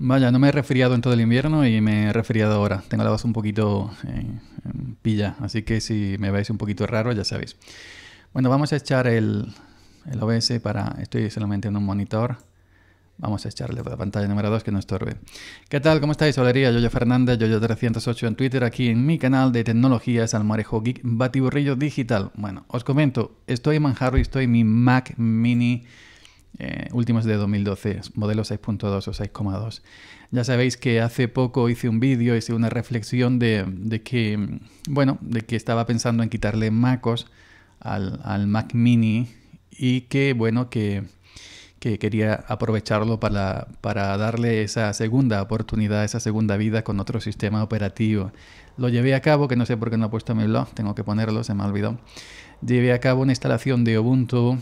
Vaya, no me he resfriado en todo el invierno y me he resfriado ahora. Tengo la voz un poquito eh, pilla, así que si me veis un poquito raro, ya sabéis. Bueno, vamos a echar el, OBS para... Estoy solamente en un monitor. Vamos a echarle la pantalla número 2 que no estorbe. ¿Qué tal? ¿Cómo estáis? yo Yoyo Fernández, Yoyo308 en Twitter, aquí en mi canal de tecnologías Almarejo Geek Batiburrillo Digital. Bueno, os comento, estoy en Manjaro y estoy en mi Mac Mini eh, últimos de 2012, modelo 6.2 o 6.2. Ya sabéis que hace poco hice un vídeo, hice una reflexión de, que, mm, bueno, de que estaba pensando en quitarle MacOS al, Mac Mini y que, bueno, que, quería aprovecharlo para, darle esa segunda oportunidad, esa segunda vida con otro sistema operativo. Lo llevé a cabo, que no sé por qué no he puesto mi blog, tengo que ponerlo, se me ha olvidado. Llevé a cabo una instalación de Ubuntu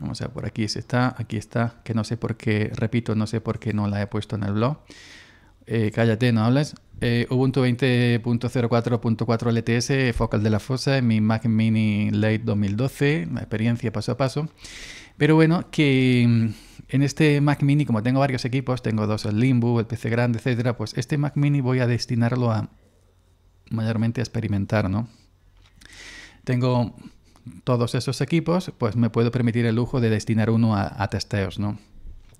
o sea, por aquí se está, aquí está, que no sé por qué, repito, no sé por qué no la he puesto en el blog. Eh, cállate, no hables. Eh, Ubuntu 20.04.4 LTS, focal de la fosa, en mi Mac Mini Late 2012, la experiencia paso a paso. Pero bueno, que mm, en este Mac Mini, como tengo varios equipos, tengo dos, el Limbo, el PC grande, etcétera, pues este Mac Mini voy a destinarlo a mayormente a experimentar, ¿no? Tengo todos esos equipos, pues me puedo permitir el lujo de destinar uno a, testeos, ¿no?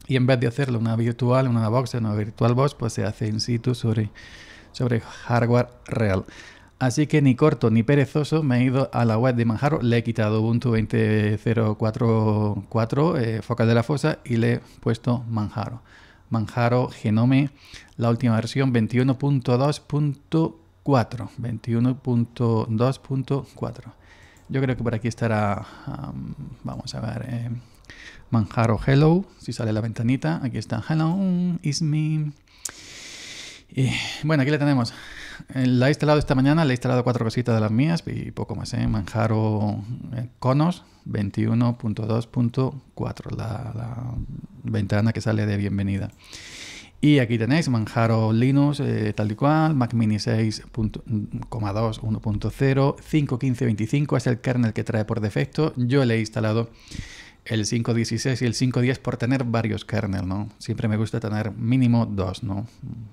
Y en vez de hacerlo una virtual, una box, una virtual box, pues se hace in situ sobre, sobre hardware real. Así que ni corto ni perezoso me he ido a la web de Manjaro, le he quitado Ubuntu 20.044, eh, Focal de la Fosa, y le he puesto Manjaro. Manjaro Genome, la última versión 21.2.4. 21.2.4. Yo creo que por aquí estará, um, vamos a ver, eh, Manjaro Hello, si sale la ventanita, aquí está Hello, is me. Y, bueno, aquí la tenemos. Eh, la he instalado esta mañana, le he instalado cuatro cositas de las mías y poco más, ¿eh? Manjaro eh, Conos 21.2.4, la ventana que sale de bienvenida. Y aquí tenéis Manjaro Linux eh, tal y cual, Mac Mini 6.2, 5.15.25 mm, es el kernel que trae por defecto. Yo le he instalado el 5.16 y el 5.10 por tener varios kernels, ¿no? Siempre me gusta tener mínimo dos, ¿no?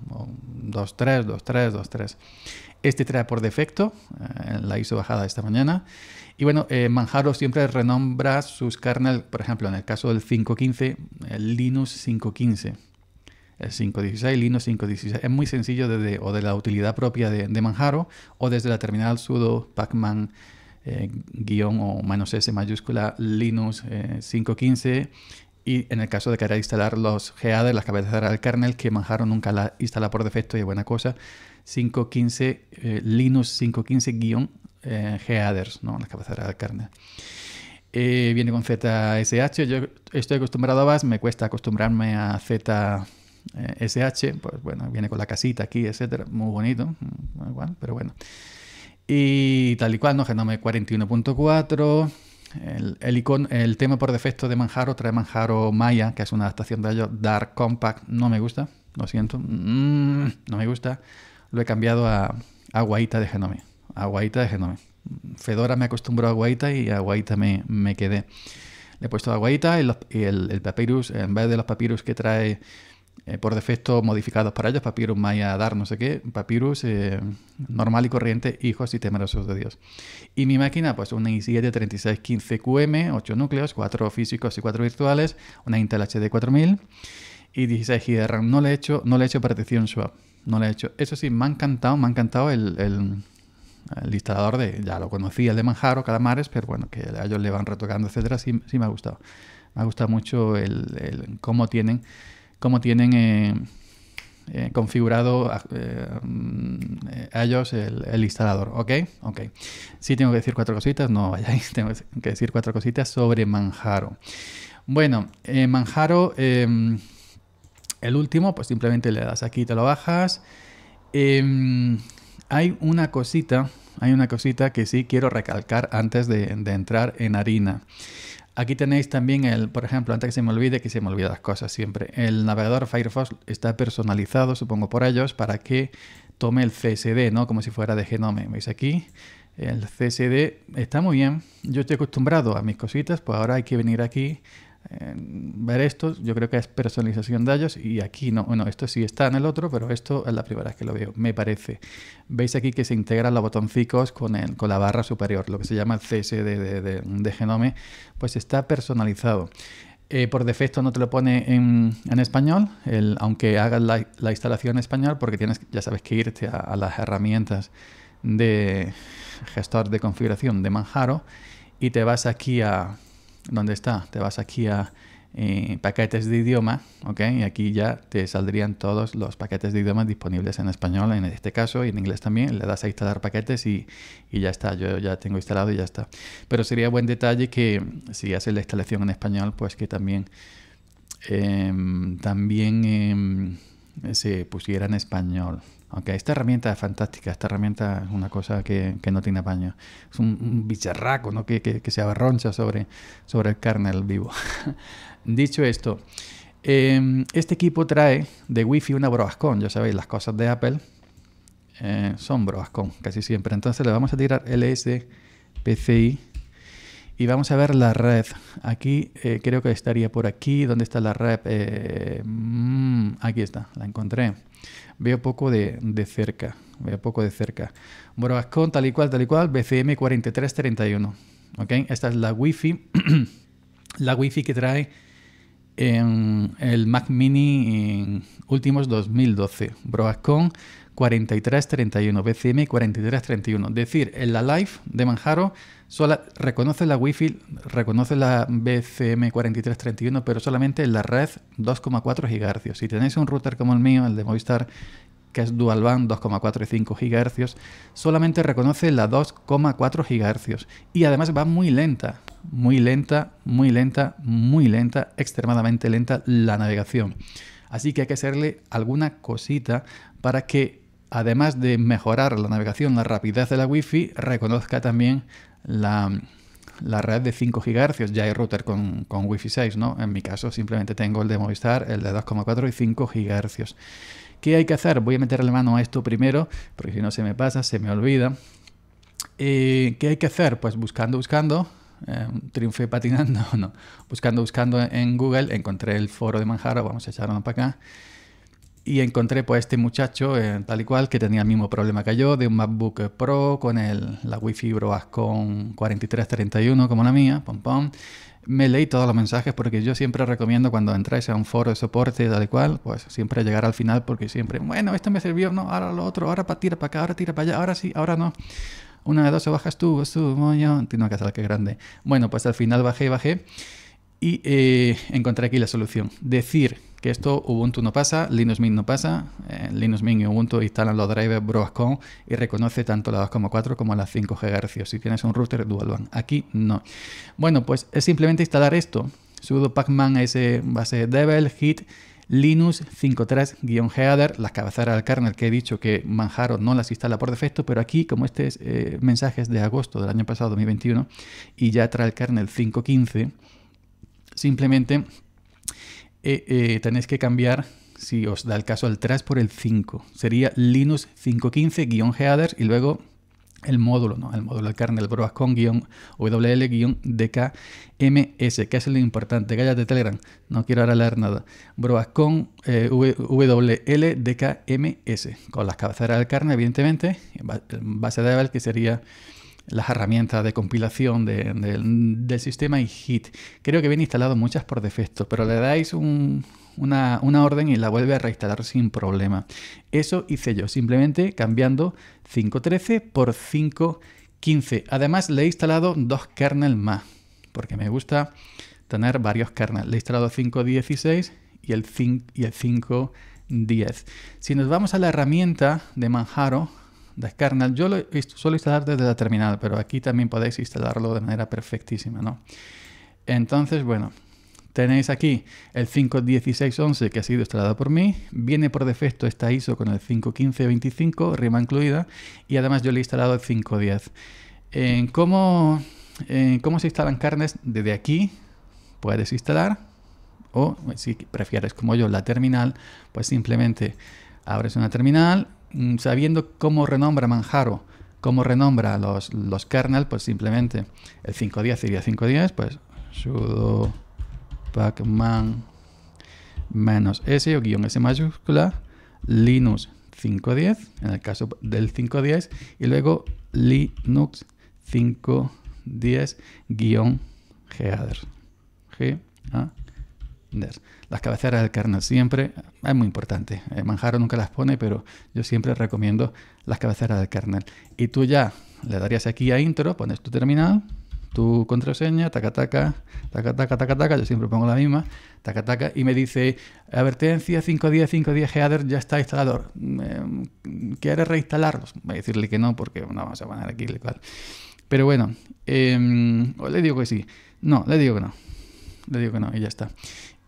2.3, 2.3, 2.3. Este trae por defecto, eh, la hizo bajada esta mañana. Y bueno, eh, Manjaro siempre renombra sus kernels, por ejemplo, en el caso del 5.15, el Linux 5.15 516, Linux 516. Es muy sencillo desde, o de la utilidad propia de, Manjaro o desde la terminal sudo pacman eh, guión o menos S mayúscula Linux 515 eh, y en el caso de querer instalar los headers, las cabeceras del kernel que Manjaro nunca la instala por defecto y es buena cosa 515 eh, Linux 515 guión headers ¿no? las cabeceras del kernel viene con ZSH, yo estoy acostumbrado a BAS, me cuesta acostumbrarme a Z SH, eh, pues bueno, viene con la casita aquí, etcétera, muy bonito, mm, igual, pero bueno. Y tal y cual, ¿no? Genome 41.4. El, el, icono, el tema por defecto de Manjaro trae Manjaro Maya, que es una adaptación de ellos. Dark Compact no me gusta, lo siento, mm, no me gusta. Lo he cambiado a, Aguaita de Genome. Aguaita de Genome. Fedora me acostumbró a Aguaita y a Aguaita me, quedé. Le he puesto Aguaita y, el, el, Papyrus, en vez de los Papyrus que trae eh, por defecto modificados para ellos, Papyrus Maya Dar, no sé qué, Papyrus eh, normal y corriente, hijos y temerosos de Dios. Y mi máquina, pues una i7-3615QM, 8 núcleos, 4 físicos y 4 virtuales, una Intel HD 4000 y 16 GB de RAM. No le he hecho, no le he hecho partición swap, no le he hecho. Eso sí, me ha encantado, me ha encantado el, el instalador de, ya lo conocía, el de Manjaro, Calamares, pero bueno, que a ellos le van retocando, etcétera, sí, sí me ha gustado. Me ha gustado mucho el, el cómo tienen cómo tienen eh, eh, configurado ah, ellos eh, mm, el, instalador. ¿Ok? Ok. Sí tengo que decir cuatro cositas, no vayáis, tengo que decir cuatro cositas sobre Manjaro. Bueno, Manjaro, em, el último, pues simplemente le das aquí y te lo bajas. Em, hay una cosita, hay una cosita que sí quiero recalcar antes de entrar en harina. Aquí tenéis también el, por ejemplo, antes que se me olvide, que se me olvidan las cosas siempre, el navegador Firefox está personalizado, supongo, por ellos, para que tome el CSD, ¿no? Como si fuera de Genome. ¿Veis aquí? El CSD está muy bien. Yo estoy acostumbrado a mis cositas, pues ahora hay que venir aquí ver esto, yo creo que es personalización de ellos y aquí no, bueno, esto sí está en el otro, pero esto es la primera vez que lo veo, me parece. Veis aquí que se integran los botoncicos con, el, con la barra superior, lo que se llama el CS de, de, Genome, pues está personalizado. Eh, por defecto no te lo pone en, español, aunque hagas la, instalación en español, porque tienes, ya sabes que irte a las herramientas de gestor de configuración de Manjaro y te vas aquí a, ¿dónde está? Te vas aquí a eh, paquetes de idioma, ¿ok? Y aquí ya te saldrían todos los paquetes de idioma disponibles en español, en este caso, y en inglés también. Le das a instalar paquetes y, ya está. Yo ya tengo instalado y ya está. Pero sería buen detalle que si haces la instalación en español, pues que también, em, también em, se pusiera en español, esta herramienta es fantástica, esta herramienta es una cosa que, no tiene paño. Es un, bicharraco ¿no? que, se abarroncha sobre, sobre el kernel vivo. Dicho esto, em, este equipo trae de Wi-Fi una broascon. Ya sabéis, las cosas de Apple eh, son broascon casi siempre. Entonces le vamos a tirar LS PCI y vamos a ver la red. Aquí eh, creo que estaría por aquí, donde está la red. Eh, Mm, aquí está, la encontré. Veo poco de, de cerca, veo poco de cerca. Broascon tal y cual, tal y cual, BCM 4331. ¿Ok? Esta es la wifi, la wifi que trae en el Mac Mini en últimos 2012. Broadcom 4331, BCM 4331. Es decir, en la live de Manjaro sola, reconoce la Wi-Fi, reconoce la BCM 4331, pero solamente en la red 2,4 GHz. Si tenéis un router como el mío, el de Movistar, que es dual band 2,4 y 5 GHz, solamente reconoce la 2,4 GHz y además va muy lenta, muy lenta, muy lenta, muy lenta, extremadamente lenta la navegación. Así que hay que hacerle alguna cosita para que además de mejorar la navegación, la rapidez de la Wi-Fi, reconozca también la, red de 5 GHz. Ya hay router con, con, Wi-Fi 6, ¿no? En mi caso simplemente tengo el de Movistar, el de 2,4 y 5 GHz. ¿Qué hay que hacer? Voy a meterle mano a esto primero, porque si no se me pasa, se me olvida. Eh, ¿Qué hay que hacer? Pues buscando, buscando, eh, triunfe patinando, no, buscando, buscando en Google, encontré el foro de Manjaro, vamos a echarlo para acá y encontré pues este muchacho eh, tal y cual que tenía el mismo problema que yo de un MacBook Pro con el, la Wi-Fi Broascon 4331 como la mía, pom pom. Me leí todos los mensajes porque yo siempre recomiendo cuando entráis a un foro de soporte tal y cual, pues siempre llegar al final porque siempre, bueno, esto me sirvió, no, ahora lo otro, ahora para tira para acá, ahora tira para allá, ahora sí, ahora no. Una de dos o bajas tú, tú, moño, tiene que casa que grande. Bueno, pues al final bajé, bajé. Y eh, encontré aquí la solución. Decir que esto Ubuntu no pasa, Linux Mint no pasa. Eh, Linux Mint y Ubuntu instalan los drivers Broadcom y reconoce tanto la 2.4 como las 5 GHz. Si tienes un router dual one, aquí no. Bueno, pues es simplemente instalar esto. Sudo pacman a base devil, hit, Linux 5.3-header, las cabeceras del kernel que he dicho que Manjaro no las instala por defecto, pero aquí, como este eh, mensaje es de agosto del año pasado, 2021, y ya trae el kernel 515, Simplemente eh, eh, tenéis que cambiar, si os da el caso, el 3 por el 5. Sería Linux 515-headers y luego el módulo, ¿no? El módulo del kernel broas con WL DKMS, que es lo importante, Cállate, Telegram, no quiero ahora leer nada. Broas con eh, WL DKMS, con las cabeceras del kernel, evidentemente, base de Abel, que sería las herramientas de compilación del sistema y HIT. Creo que viene instalado muchas por defecto, pero le dais una, una, orden y la vuelve a reinstalar sin problema. Eso hice yo, simplemente cambiando 5.13 por 5.15. Además, le he instalado dos kernels más, porque me gusta tener varios kernels. Le he instalado 5.16 y el 5.10. Si nos vamos a la herramienta de Manjaro, Kernel. Yo lo suelo instalar desde la terminal, pero aquí también podéis instalarlo de manera perfectísima, ¿no? Entonces, bueno, tenéis aquí el 5.16.11 que ha sido instalado por mí. Viene por defecto esta ISO con el 5.15.25, rima incluida, y además yo le he instalado el 5.10. En cómo, cómo se instalan carnes desde aquí, puedes instalar, o si prefieres como yo la terminal, pues simplemente abres una terminal, Mm, sabiendo cómo renombra Manjaro, cómo renombra los, los kernel, pues simplemente el 510 sería 510, pues sudo pacman menos s o guión s mayúscula, linux 510, en el caso del 510, y luego linux 510 guión header. G las cabeceras del kernel siempre, es muy importante. Manjaro nunca las pone, pero yo siempre recomiendo las cabeceras del kernel. Y tú ya le darías aquí a intro, pones tu terminal, tu contraseña, taca taca, taca taca, taca yo siempre pongo la misma, taca taca, y me dice, advertencia 5 días header, ya está instalador, mm, ¿quieres reinstalarlos? Voy a decirle que no, porque no vamos a poner aquí el cual. Pero bueno, em, le digo que sí, no, le digo que no, le digo que no, y ya está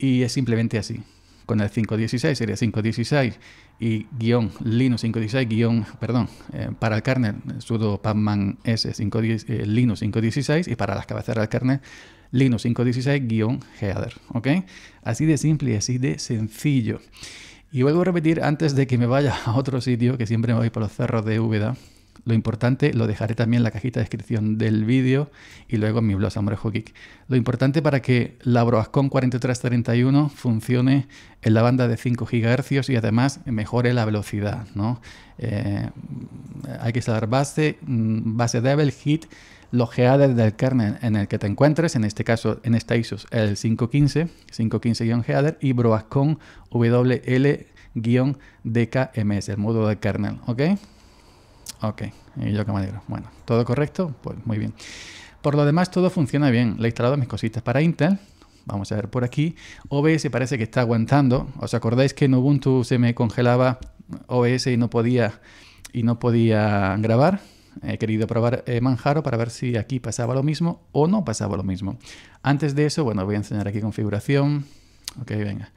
y es simplemente así. Con el 516 sería 516 y guión Linux 516 guión, perdón, eh, para el kernel eh, sudo pacman S 510, eh, Linux 516 y para las cabeceras del kernel Linux 516 guión header, ¿ok? Así de simple y así de sencillo. Y vuelvo a repetir antes de que me vaya a otro sitio, que siempre me voy por los cerros de Úbeda, lo importante, lo dejaré también en la cajita de descripción del vídeo y luego en mi blog Amorejo Geek. Lo importante para que la Broascon 4331 funcione en la banda de 5 GHz y además mejore la velocidad. ¿no? Eh, hay que instalar base, mm, base Devil, hit, headers del kernel en el que te encuentres, en este caso en esta ISOS el 515, 515-header y Broascon WL-DKMS, el módulo del kernel, ¿ok? Ok, y yo que me alegro. Bueno, todo correcto, pues muy bien. Por lo demás, todo funciona bien. Le he instalado mis cositas para Intel. Vamos a ver por aquí. OBS parece que está aguantando. ¿Os acordáis que en Ubuntu se me congelaba OBS y no podía, y no podía grabar? He querido probar eh, Manjaro para ver si aquí pasaba lo mismo o no pasaba lo mismo. Antes de eso, bueno, voy a enseñar aquí configuración. Ok, venga.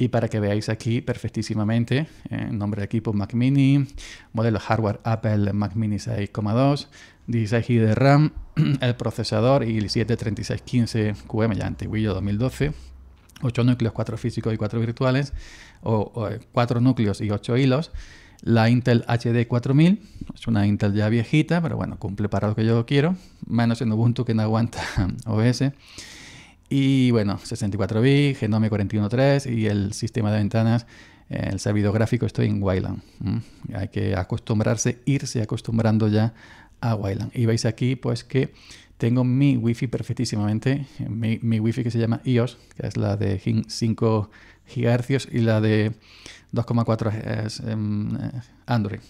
Y para que veáis aquí perfectísimamente, eh, nombre de equipo Mac Mini, modelo hardware Apple Mac Mini 6,2, 16 GB de RAM, el procesador y el 73615 QM ya antiguillo 2012. 8 núcleos, 4 físicos y 4 virtuales, o, o 4 eh, núcleos y 8 hilos. La Intel HD 4000, es una Intel ya viejita, pero bueno, cumple para lo que yo quiero, menos en Ubuntu que no aguanta OS. Y bueno, 64 bits, Genome 41.3 y el sistema de ventanas, el servidor gráfico, estoy en Wayland. Hay que acostumbrarse, irse acostumbrando ya a Wayland. Y veis aquí pues que tengo mi wifi perfectísimamente, mi, mi wifi que se llama IOS, que es la de 5 GHz y la de 2,4 eh, em, eh, Android.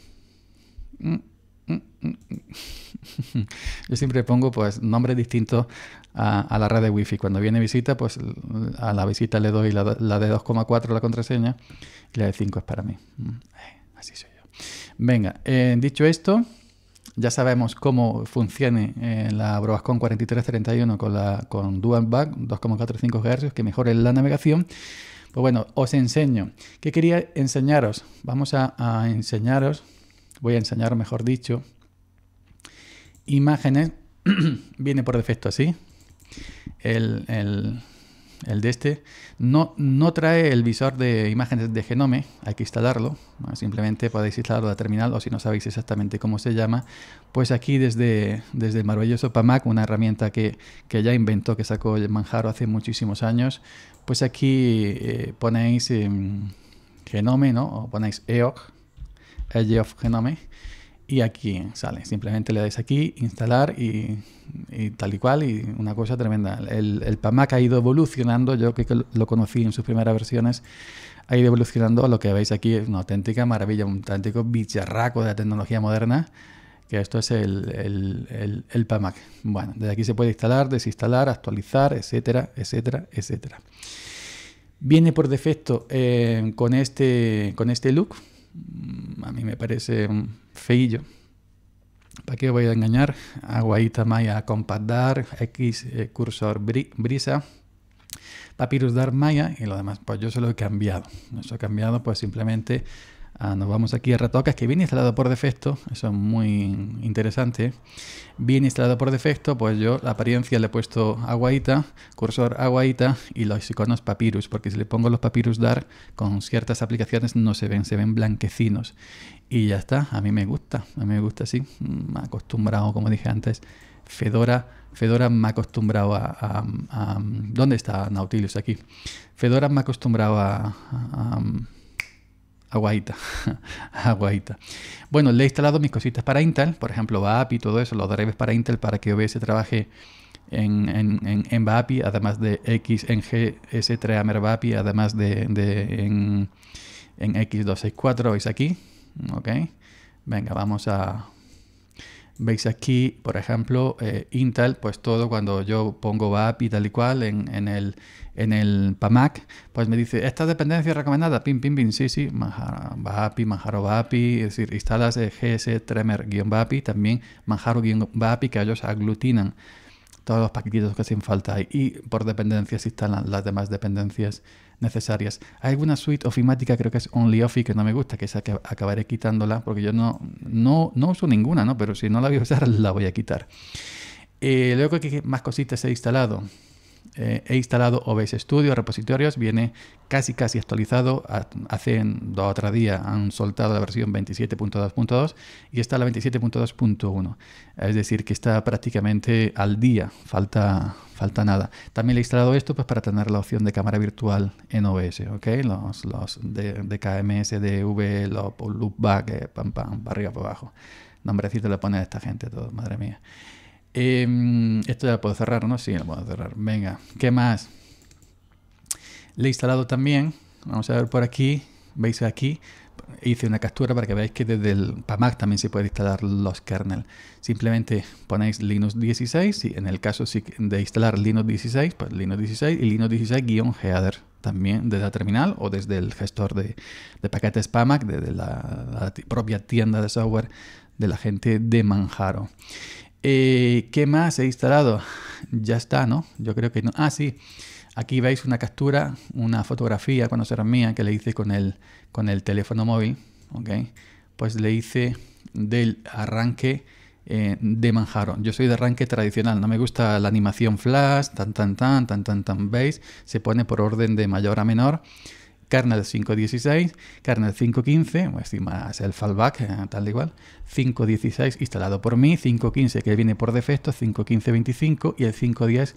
Yo siempre pongo pues nombres distintos a, la red de wifi. Cuando viene visita, pues a la visita le doy la, de 2,4 la contraseña y la de 5 es para mí. Mm, eh, así soy yo. Venga, eh, dicho esto, ya sabemos cómo funciona eh, la Broascon 4331 con, la, con Dual Back 2,45 GHz que mejore la navegación. Pues bueno, os enseño. ¿Qué quería enseñaros? Vamos a enseñaros voy a enseñar mejor dicho. Imágenes, viene por defecto así. El, de este no, no trae el visor de imágenes de Genome, hay que instalarlo. simplemente podéis instalarlo a terminal o si no sabéis exactamente cómo se llama, pues aquí desde, desde el maravilloso PAMAC, una herramienta que, ya inventó, que sacó el Manjaro hace muchísimos años, pues aquí eh, ponéis em, Genome, ¿no? O ponéis EOG of Genome y aquí sale. Simplemente le dais aquí, instalar y, tal y cual, y una cosa tremenda. El, el, PAMAC ha ido evolucionando, yo que lo conocí en sus primeras versiones, ha ido evolucionando. Lo que veis aquí es una auténtica maravilla, un auténtico bicharraco de la tecnología moderna, que esto es el, PAMAC. Bueno, desde aquí se puede instalar, desinstalar, actualizar, etcétera, etcétera, etcétera. Viene por defecto eh, con, este, con este look Mm, a mí me parece feillo. ¿Para qué voy a engañar? Aguaita Maya Compadar, X eh, Cursor Brisa, Papyrus Dar Maya y lo demás. Pues yo se lo he cambiado. Eso he cambiado pues simplemente Ah, nos vamos aquí a Ratocas, que viene instalado por defecto, eso es muy interesante. Viene instalado por defecto, pues yo la apariencia le he puesto aguaita, cursor aguaita y los iconos papyrus, porque si le pongo los papyrus dar, con ciertas aplicaciones no se ven, se ven blanquecinos. Y ya está, a mí me gusta, a mí me gusta así, mm, me acostumbrado, como dije antes, Fedora, Fedora me ha acostumbrado a, a, ¿Dónde está Nautilus aquí? Fedora me ha acostumbrado a aguadita, aguadita. Bueno, le he instalado mis cositas para Intel, por ejemplo, VAPI y todo eso, los drivers para Intel para que OBS trabaje en, en, en, VAPI, además de XNG S3 VAPI, además de, en, en X264, ¿veis aquí? Ok, venga, vamos a, Veis aquí, por ejemplo, eh, Intel, pues todo cuando yo pongo VAP tal y cual en, el, en el PAMAC, pues me dice, esta dependencia recomendada, pim, pim, pim, sí, sí, Manjaro VAPI, Manjaro VAPI, es decir, instalas GS Tremer-VAPI, también Manjaro-VAPI que ellos aglutinan todos los paquetitos que hacen falta y por dependencias instalan las demás dependencias necesarias. Hay alguna suite ofimática, creo que es OnlyOffice, que no me gusta, que esa que acabaré quitándola porque yo no, no, uso ninguna, ¿no? pero si no la voy a usar, la voy a quitar. Eh, luego, que más cositas he instalado? Eh, he instalado OBS Studio, repositorios, viene casi casi actualizado. Hace dos o tres días han soltado la versión 27.2.2 y está la 27.2.1. Es decir, que está prácticamente al día, falta, falta nada. También he instalado esto pues, para tener la opción de cámara virtual en OBS, ¿ok? Los, los de, de loopback, eh, pam, pam, para arriba, abajo. Nombrecito le pone a esta gente todo, madre mía. Em, esto ya lo puedo cerrar, ¿no? Sí, lo puedo cerrar. Venga, ¿qué más? Le he instalado también, vamos a ver por aquí, veis aquí, hice una captura para que veáis que desde el PAMAC también se puede instalar los kernels. Simplemente ponéis Linux 16 y en el caso de instalar Linux 16, pues Linux 16 y Linux 16-header también desde la terminal o desde el gestor de, paquetes PAMAC, desde la, propia tienda de software de la gente de Manjaro. Eh, ¿Qué más he instalado? Ya está, ¿no? Yo creo que no. Ah, sí. Aquí veis una captura, una fotografía cuando será mía que le hice con el, teléfono móvil. Pues le hice del arranque eh, de Manjaro. Yo soy de arranque tradicional, no me gusta la animación flash, tan tan tan, tan tan tan, ¿veis? Se pone por orden de mayor a menor. Kernel 5.16, Kernel 5.15, es el fallback, eh, tal de igual, 5.16 instalado por mí, 5.15 que viene por defecto, 5.15.25 y el 5.10,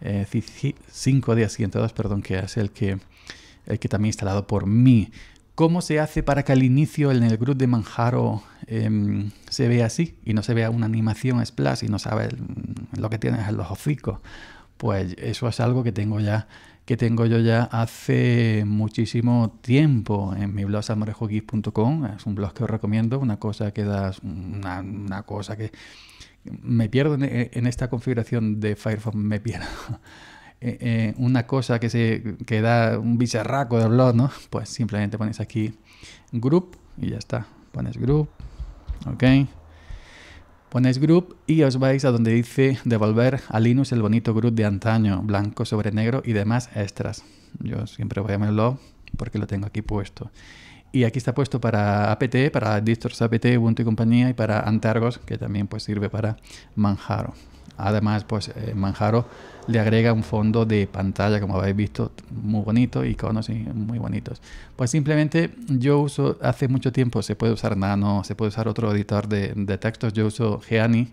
eh, 5.10.102, perdón, que es el que, que también instalado por mí. ¿Cómo se hace para que al inicio en el grupo de Manjaro em, se vea así y no se vea una animación splash y no sabes lo que tienes en los hocicos? Pues eso es algo que tengo ya que tengo yo ya hace muchísimo tiempo en mi blog samorejogif.com. Es un blog que os recomiendo, una cosa que das, una, cosa que me pierdo en, esta configuración de Firefox, me pierdo. Eh, eh, una cosa que, se, que da un bicharraco de blog, ¿no? Pues simplemente pones aquí group y ya está. Pones group, ok. Ponéis group y os vais a donde dice devolver a Linux el bonito group de antaño, blanco sobre negro y demás extras. Yo siempre voy a verlo porque lo tengo aquí puesto. Y aquí está puesto para apt, para distros apt, Ubuntu y compañía y para Antargos, que también pues sirve para Manjaro. Además, pues eh, Manjaro le agrega un fondo de pantalla, como habéis visto, muy bonito, iconos muy bonitos. Pues simplemente yo uso, hace mucho tiempo se puede usar Nano, se puede usar otro editor de, textos, yo uso Geani,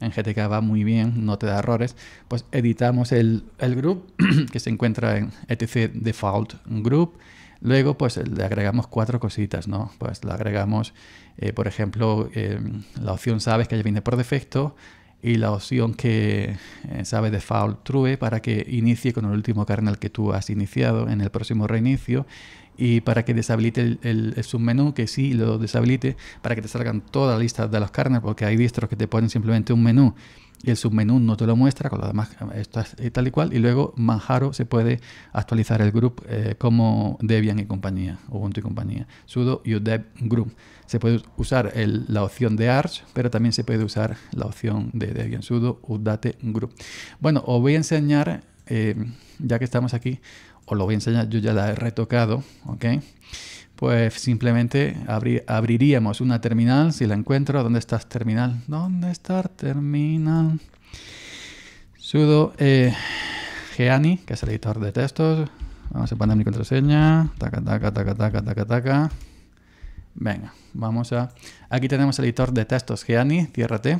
en GTK va muy bien, no te da errores. Pues editamos el, el group que se encuentra en etc default group. Luego, pues le agregamos cuatro cositas, ¿no? Pues le agregamos, eh, por ejemplo, eh, la opción sabes que ya viene por defecto, y la opción que eh, sabe de Foul True para que inicie con el último kernel que tú has iniciado en el próximo reinicio y para que deshabilite el, el submenú, que sí lo deshabilite, para que te salgan todas las listas de los kernels, porque hay distros que te ponen simplemente un menú y el submenú no te lo muestra, con lo demás esto es tal y cual, y luego Manjaro se puede actualizar el group eh, como Debian y compañía, Ubuntu y compañía, sudo udev group. Se puede usar la opción de Arch, pero también se puede usar la opción de Debian, sudo udate group. Bueno, os voy a enseñar, eh, ya que estamos aquí, os lo voy a enseñar, yo ya la he retocado, ¿ok? pues simplemente abriríamos una terminal, si la encuentro, ¿dónde estás terminal? ¿Dónde está terminal? Sudo eh, Geani, que es el editor de textos. Vamos a poner mi contraseña. Taca, taca, taca, taca, taca, taca. Venga, vamos a... Aquí tenemos el editor de textos Geani, ciérrate.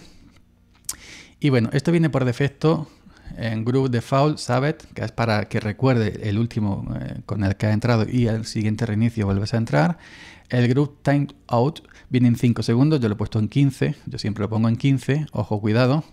Y bueno, esto viene por defecto en Group Default, Foul, que es para que recuerde el último eh, con el que ha entrado y al siguiente reinicio vuelves a entrar. El Group Time Out viene en 5 segundos, yo lo he puesto en 15, yo siempre lo pongo en 15, ojo, cuidado,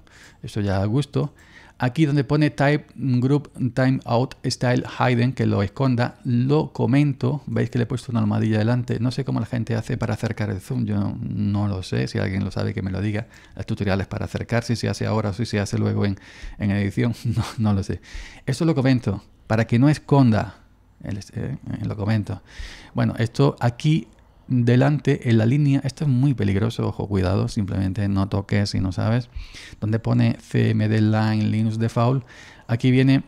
Esto ya a gusto. Aquí donde pone type group timeout style hidden, que lo esconda, lo comento. Veis que le he puesto una almohadilla delante. No sé cómo la gente hace para acercar el zoom. Yo no lo sé. Si alguien lo sabe, que me lo diga. Los tutoriales para acercar, si se hace ahora o si se hace luego en, edición. No, lo sé. Esto lo comento para que no esconda. Eh, eh, lo comento. Bueno, esto aquí delante en la línea, esto es muy peligroso, ojo, cuidado, simplemente no toques si no sabes, donde pone cmd line linux default, aquí viene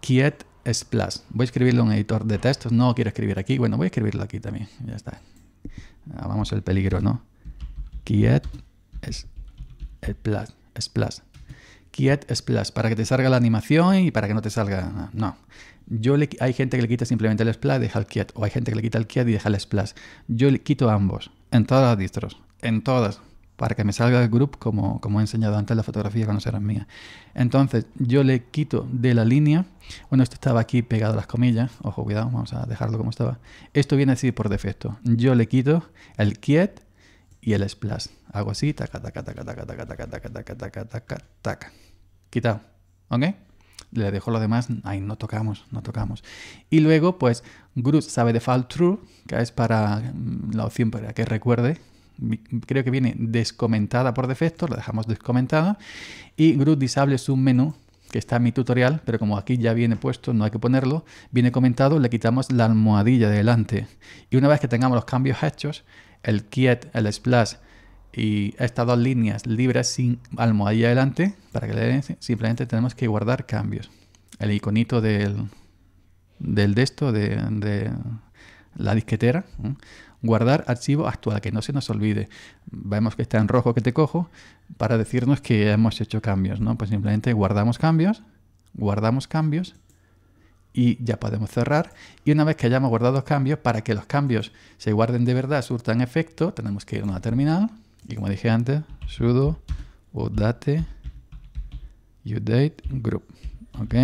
quiet splash, voy a escribirlo en un editor de textos, no quiero escribir aquí, bueno, voy a escribirlo aquí también, ya está, vamos el peligro, ¿no? Quiet splash, splash, quiet, Splash, para que te salga la animación y para que no te salga. No. Yo hay gente que le quita simplemente el splash y deja el quiet, o hay gente que le quita el quiet y deja el splash. Yo le quito ambos, en todas las distros, en todas, para que me salga el group como, como he enseñado antes la fotografía cuando serán mía. Entonces, yo le quito de la línea. Bueno, esto estaba aquí pegado a las comillas. Ojo, cuidado, vamos a dejarlo como estaba. Esto viene así por defecto. Yo le quito el quiet y el splash. Hago así, taca, taca, taca, taca, taca, taca, taca, taca, taca, taca, taca quitado. ¿Ok? Le dejo lo demás, ahí no tocamos, no tocamos. Y luego, pues, Groot sabe default true, que es para mm, la opción para que recuerde. Creo que viene descomentada por defecto, la dejamos descomentada. Y Groot disable su un menú que está en mi tutorial, pero como aquí ya viene puesto, no hay que ponerlo, viene comentado, le quitamos la almohadilla de delante. Y una vez que tengamos los cambios hechos, el Kit el Splash y estas dos líneas libres sin almohadilla adelante para que le den, simplemente tenemos que guardar cambios. El iconito del, del de esto, de, la disquetera, guardar archivo actual, que no se nos olvide. Vemos que está en rojo que te cojo para decirnos que hemos hecho cambios, ¿no? Pues simplemente guardamos cambios, guardamos cambios y ya podemos cerrar. Y una vez que hayamos guardado cambios, para que los cambios se guarden de verdad, surtan efecto, tenemos que irnos a terminal y como dije antes, sudo udate udate group. ¿Ok?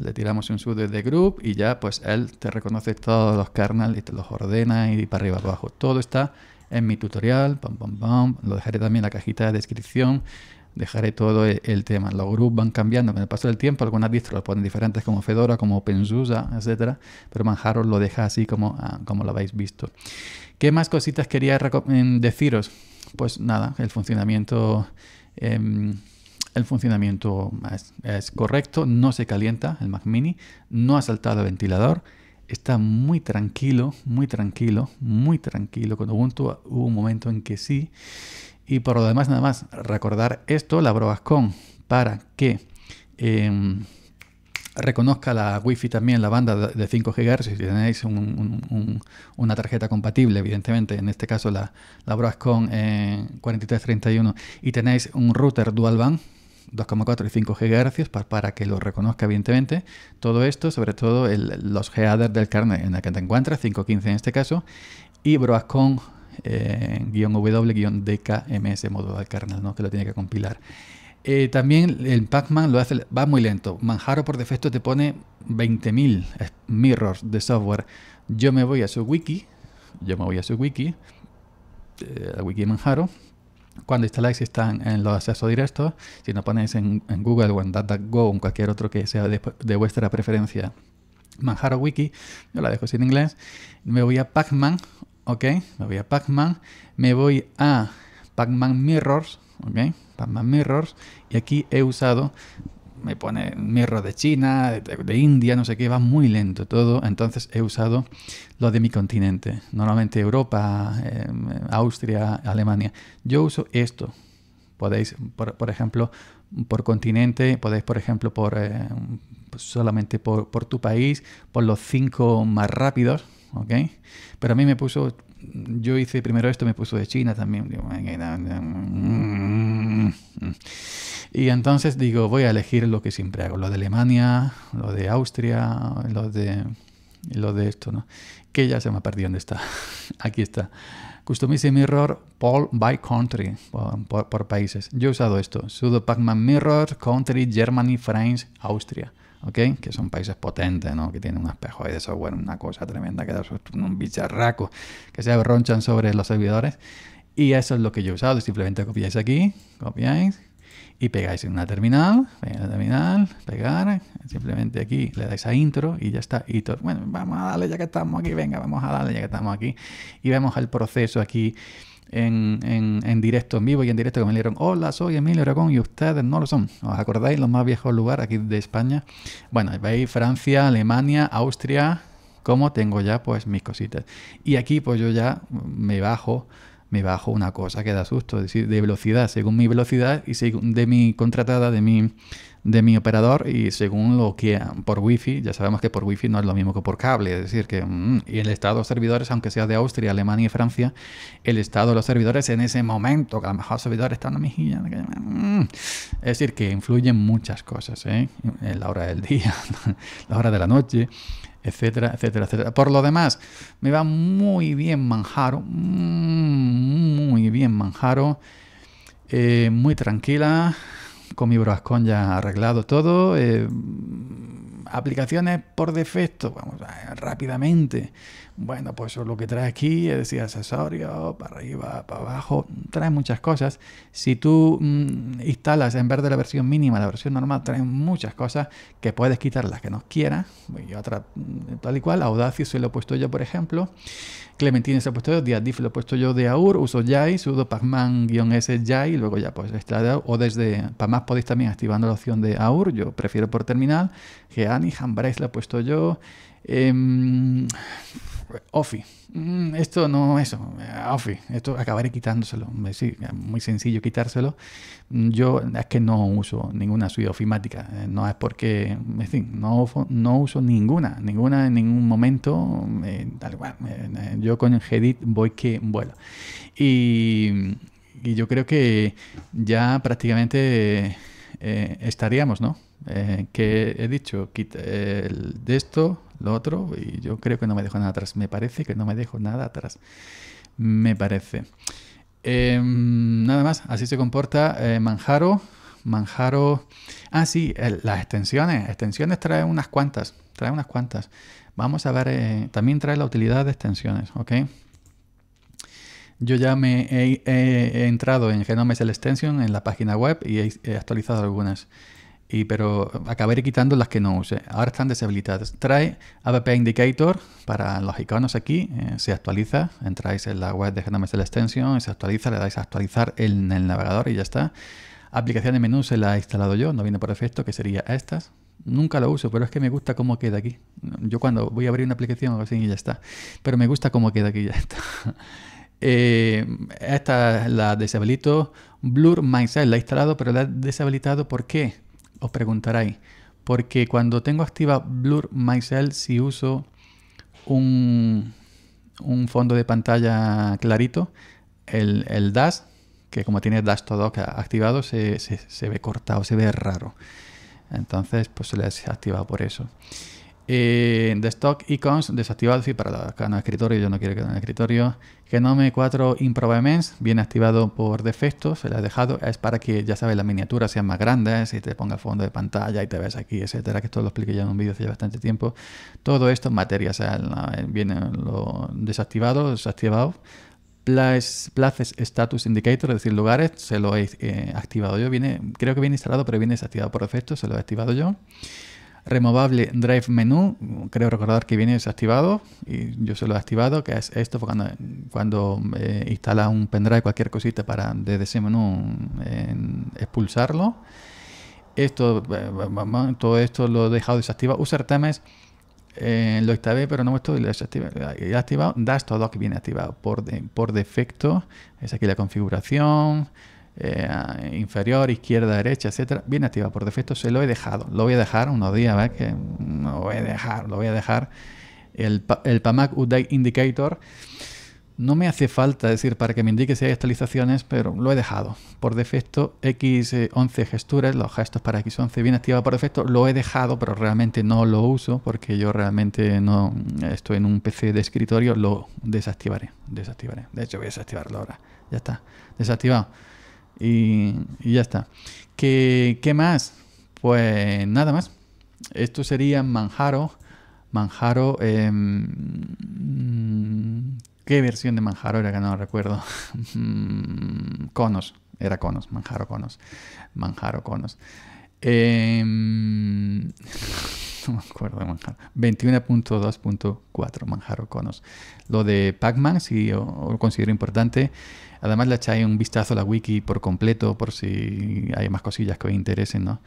Le tiramos un sudo de group y ya pues él te reconoce todos los kernels y te los ordena y para arriba, para abajo. Todo está en mi tutorial, pam, pam, pam. Lo dejaré también en la cajita de descripción dejaré todo e-, el, tema. Los groups van cambiando con el paso del tiempo, algunas distros los ponen diferentes como Fedora, como OpenSUSE, etcétera, pero Manjaro lo deja así como, ah, como lo habéis visto. ¿Qué más cositas quería deciros? Pues nada, el funcionamiento... Em, el funcionamiento es, correcto, no se calienta el Mac Mini, no ha saltado el ventilador, está muy tranquilo, muy tranquilo, muy tranquilo. Con hubo un momento en que sí, y por lo demás, nada más, recordar esto, la Broascon, para que em, reconozca la wifi también, la banda de 5 GHz, si tenéis una tarjeta compatible, evidentemente, en este caso la, Broascon 4331, eh, y tenéis un router dual band, 2,4 y 5 GHz para, que lo reconozca evidentemente. Todo esto, sobre todo los headers del carnet, en el que te encuentras, 5.15 en este caso, y Broascon eh, guión w-dkms modal kernel, que lo tiene que compilar. Eh, también el Pacman lo hace, va muy lento. Manjaro por defecto te pone 20.000 mirrors de software. Yo me voy a su wiki, yo me voy a su wiki, eh, wiki Manjaro. Cuando instaláis están en los accesos directos, si no ponéis en, Google o en DataGo o en cualquier otro que sea de, de vuestra preferencia, Manjaro Wiki, yo la dejo sin inglés, me voy a Pacman me voy a Pac-Man, me voy a Pacman Mirrors, Mirrors, y aquí he usado, me pone mirror de China, de, India, no sé qué, va muy lento todo, entonces he usado lo de mi continente, normalmente Europa, eh, Austria, Alemania, yo uso esto, podéis, por, ejemplo, por continente, podéis, por ejemplo, por eh, solamente por, por tu país, por los cinco más rápidos, ¿ok? Pero a mí me puso, yo hice primero esto, me puso de China también. Mm". Y entonces digo, voy a elegir lo que siempre hago, lo de Alemania, lo de Austria, lo de, lo de esto, ¿no? Que ya se me ha perdido dónde está. Aquí está. Customize Mirror Poll by Country, por, países. Yo he usado esto. Sudo Pacman Mirror, Country, Germany, France, Austria. Que son países potentes, Que tienen un espejo y de software, una cosa tremenda, que da un bicharraco, que se abronchan sobre los servidores. Y eso es lo que yo he usado. Simplemente copiáis aquí, copiáis y pegáis en una terminal, en la terminal, pegar, simplemente aquí le dais a intro y ya está. Y todo, bueno, vamos a darle ya que estamos aquí, venga, vamos a darle ya que estamos aquí. Y vemos el proceso aquí en, directo, en vivo y en directo, que me dieron hola, soy Emilio Aragón y ustedes no lo son. ¿Os acordáis los más viejos lugares aquí de España? Bueno, veis Francia, Alemania, Austria, como tengo ya pues mis cositas. Y aquí pues yo ya me bajo me bajo una cosa que da susto, es decir, de velocidad, según mi velocidad y según de mi contratada, de mi, de mi operador y según lo que por wifi, ya sabemos que por wifi no es lo mismo que por cable, es decir, que mm, y el estado de los servidores, aunque sea de Austria, Alemania y Francia, el estado de los servidores en ese momento, que a lo mejor los servidores está en la mejilla, mm, es decir, que influyen muchas cosas, ¿eh? en la hora del día, la hora de la noche, etcétera, etcétera, etcétera. Por lo demás, me va muy bien Manjaro, mm, muy bien Manjaro, eh, muy tranquila con mi Broascon ya arreglado todo. Eh, aplicaciones por defecto, vamos rápidamente. Bueno, pues lo que trae aquí, es decir, accesorios, para arriba, para abajo, trae muchas cosas. Si tú mm, instalas en vez de la versión mínima, la versión normal, trae muchas cosas que puedes quitar las que no quieras. Y otra, mm, tal y cual, Audacio se lo he puesto yo, por ejemplo. Clementine se ha puesto yo, Diadif lo he puesto yo de Aur, uso JAI, sudo pacman-s jai y luego ya pues está o desde Pacman podéis también activando la opción de Aur, yo prefiero por terminal, Geani, Hambrace lo he puesto yo, em, Ofi, mm, esto no, eso, ah, ofi, esto acabaré quitándoselo. Sí, muy sencillo quitárselo. Mm, yo es que no uso ninguna suya ofimática, eh, no es porque, en fin, no, no uso ninguna, ninguna en ningún momento, eh, eh, yo con Gedit voy que vuelo. Y, yo creo que ya prácticamente estaríamos, ¿no? Eh, que he dicho, quita de esto, lo otro, y yo creo que no me dejo nada atrás. Me parece que no me dejo nada atrás. Me parece. Em, nada más, así se comporta eh, Manjaro. Manjaro. Ah, sí, las extensiones. Extensiones trae unas cuantas. Trae unas cuantas. Vamos a ver. Eh, también trae la utilidad de extensiones, ¿ok? Yo ya me he, entrado en Genome Extension en la página web y he actualizado algunas y, pero acabaré quitando las que no use. Ahora están deshabilitadas. Trae APP Indicator para los iconos aquí, eh, se actualiza, entráis en la web de de la Extension, se actualiza, le dais a actualizar en el navegador y ya está. Aplicación de menú se la he instalado yo, no viene por defecto, que sería estas. Nunca lo uso, pero es que me gusta cómo queda aquí. Yo cuando voy a abrir una aplicación o así y ya está. Pero me gusta cómo queda aquí ya está. Eh, esta la deshabilito. Blur Mindset la he instalado, pero la he deshabilitado. ¿Por qué? os preguntaréis, porque cuando tengo activa Blur Myself, si uso un, fondo de pantalla clarito, el, dash, que como tiene dash todo activado, se, ve cortado, se ve raro. Entonces, pues se le ha activado por eso. Eh, de stock icons desactivado, sí, para la de escritorio, yo no quiero que en el escritorio. Genome 4 IMPROVEMENTS, viene activado por defecto, se lo he dejado, es para que, ya sabes, las miniaturas sean más grandes ¿eh? y te ponga fondo de pantalla y te ves aquí, etcétera, que esto lo expliqué ya en un vídeo hace bastante tiempo. Todo esto en materia, o sea, viene lo desactivado, desactivado. places Status Indicator, es decir, lugares, se lo he eh, activado yo, viene, creo que viene instalado, pero viene desactivado por defecto, se lo he activado yo removable Drive Menu, creo recordar que viene desactivado y yo se lo he activado, que es esto cuando, cuando eh, instala un pendrive, cualquier cosita para desde ese menú expulsarlo. Esto, eh, todo esto lo he dejado desactivado. Usar temas eh, lo instalé, pero no y lo he activado. DAS todo que viene activado por, por defecto. Es aquí la configuración. Eh, inferior, izquierda, derecha, etcétera, bien activa. Por defecto se lo he dejado. Lo voy a dejar unos días, Que lo voy a dejar, lo voy a dejar. El, PAMAC Update Indicator no me hace falta decir para que me indique si hay actualizaciones, pero lo he dejado. Por defecto, X11 gestures, los gestos para X11 bien activado por defecto, lo he dejado, pero realmente no lo uso porque yo realmente no estoy en un PC de escritorio, lo desactivaré. Desactivaré. De hecho, voy a desactivarlo ahora. Ya está. Desactivado. Y, ya está. ¿Qué, más? Pues nada más. Esto sería Manjaro. Manjaro. Em, ¿Qué versión de Manjaro era que no recuerdo? conos. Era Conos. Manjaro Conos. Manjaro Conos. Eh, me acuerdo Manjaro, 21.2.4 Manjaro Conos. Lo de Pac-Man sí lo considero importante. Además le echáis un vistazo a la wiki por completo por si hay más cosillas que os interesen, ¿no?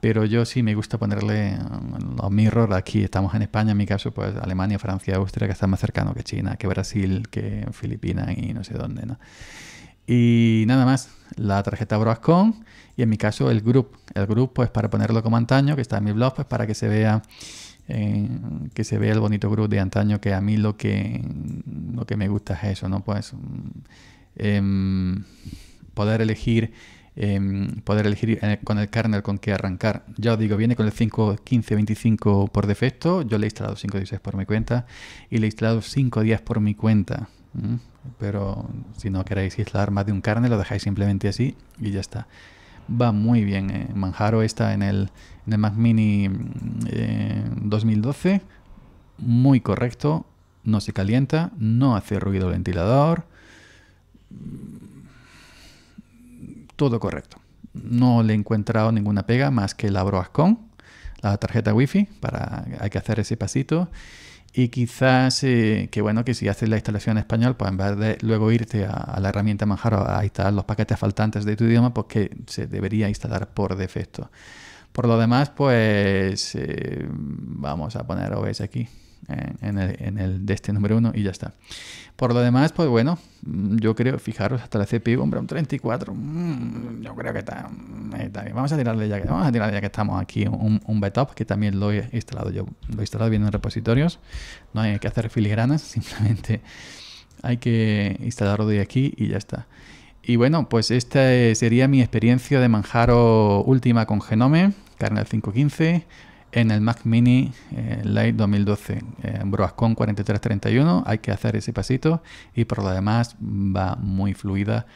Pero yo sí me gusta ponerle mm, los mirror aquí. Estamos en España, en mi caso, pues Alemania, Francia, Austria, que está más cercano que China, que Brasil, que Filipinas y no sé dónde, ¿no? Y nada más, la tarjeta Broascon y en mi caso el group. El group es para ponerlo como antaño, que está en mi blog, pues para que se vea eh, que se vea el bonito group de antaño, que a mí lo que, lo que me gusta es eso, ¿no? Pues em, poder elegir em, poder elegir eh, con el kernel con qué arrancar. Ya os digo, viene con el 5.15.25 por defecto. Yo le he instalado 5.16 por mi cuenta y le he instalado 5.10 por mi cuenta. Mm, pero si no queréis aislar más de un carne, lo dejáis simplemente así y ya está. Va muy bien. Eh. Manjaro está en el, Mac Mini 2012. Mm, eh, muy correcto. No se calienta. No hace ruido el ventilador. Mm, todo correcto. No le he encontrado ninguna pega más que la Broascon, la tarjeta wifi. Para, hay que hacer ese pasito. Y quizás, eh, que bueno, que si haces la instalación en español, pues en vez de luego irte a, la herramienta Manjaro a instalar los paquetes faltantes de tu idioma, pues que se debería instalar por defecto. Por lo demás, pues eh, vamos a poner OBS aquí en el, de este número 1 y ya está. Por lo demás, pues bueno, yo creo, fijaros, hasta la CPU, hombre, un 34, mm, yo creo que está, mm, Vamos a tirarle ya que, vamos a ya que estamos aquí un, un que también lo he instalado yo, lo he instalado bien en repositorios, no hay que hacer filigranas, simplemente hay que instalarlo de aquí y ya está. Y bueno, pues esta sería mi experiencia de Manjaro última con Genome, kernel 515, en el Mac Mini eh, Lite 2012 en Broadcom 4331. Hay que hacer ese pasito y por lo demás va muy fluida.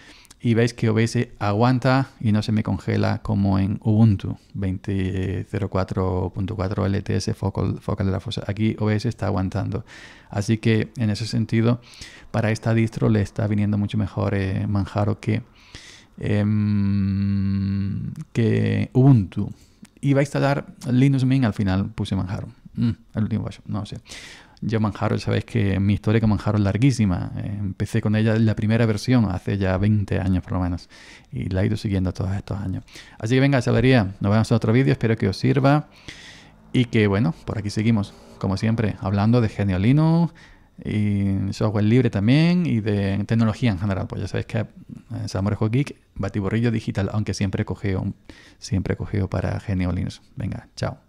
Y veis que OBS aguanta y no se me congela como en Ubuntu 20.04.4 LTS Focal, Focal de la Fosa. Aquí OBS está aguantando. Así que en ese sentido, para esta distro le está viniendo mucho mejor eh, Manjaro que, em, que Ubuntu iba a instalar Linux Mint, al final puse Manjaro. el mm, último no sé. Yo Manjaro, sabéis que mi historia con Manjaro es larguísima. Empecé con ella en la primera versión, hace ya 20 años por lo menos. Y la he ido siguiendo todos estos años. Así que venga, chavalería, nos vemos en otro vídeo. Espero que os sirva. Y que bueno, por aquí seguimos, como siempre, hablando de Genio Linux, y software libre también y de tecnología en general. Pues ya sabéis que eh, Samorejo Geek, batiborrillo digital, aunque siempre cogeo, siempre cogeo para Genio Linux. Venga, chao.